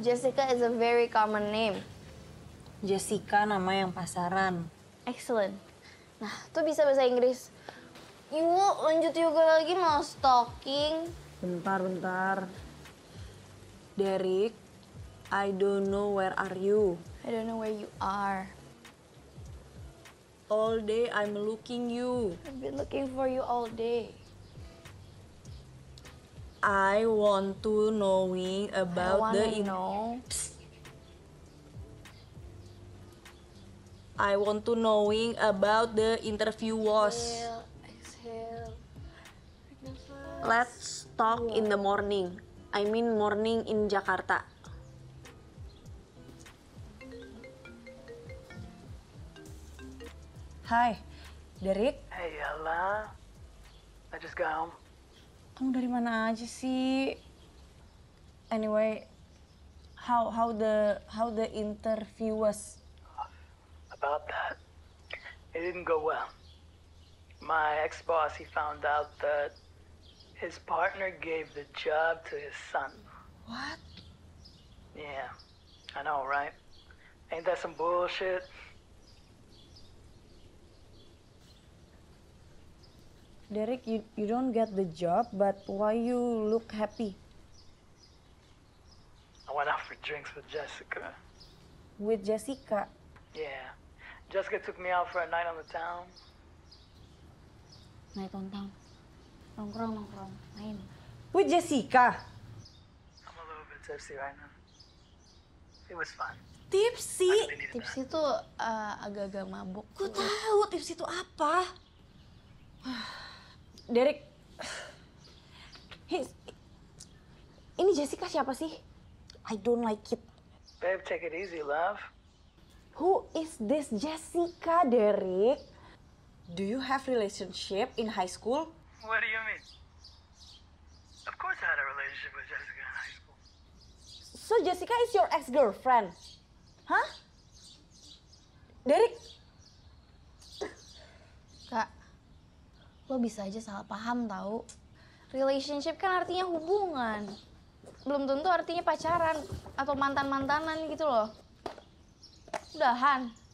Jessica is a very common name. Jessica nama yang pasaran. Excellent. Nah, tuh bisa bahasa Inggris. Ibu lanjut yoga lagi mau stalking. Bentar, bentar. Derek, I don't know where are you. I don't know where you are. All day I'm looking you. I've been looking for you all day. I want to knowing about I the in know. I want to knowing about the interview was. Exhale, exhale. Let's talk in the morning. I mean morning in Jakarta. Hi, Derek. Hey, Ella. I just got home. Kamu dari mana aja sih? Anyway, how how the how the interview was? About that, it didn't go well. My ex-boss, he found out that his partner gave the job to his son. What? Yeah, I know, right? Ain't that some bullshit? Derek, you, you don't get the job, but why you look happy? I went out for drinks with Jessica. With Jessica? Yeah. Jessica took me out for a night on the town. Night on town. Nongkrong, nongkrong. Main. With Jessica? I'm a little bit tipsy right now. It was fun. Tipsy? tipsy itu uh, agak-agak mabuk. Gue tahu tipsy itu apa. Derek, he's, ini Jessica siapa sih? I don't like it. Babe, take it easy, love. Who is this Jessica, Derek? Do you have relationship in high school? What do you mean? Of course I had a relationship with Jessica in high school. So Jessica is your ex-girlfriend? Hah? Derek? Kak, lo bisa aja salah paham tahu relationship kan artinya hubungan belum tentu artinya pacaran atau mantan mantanan gitu loh udahan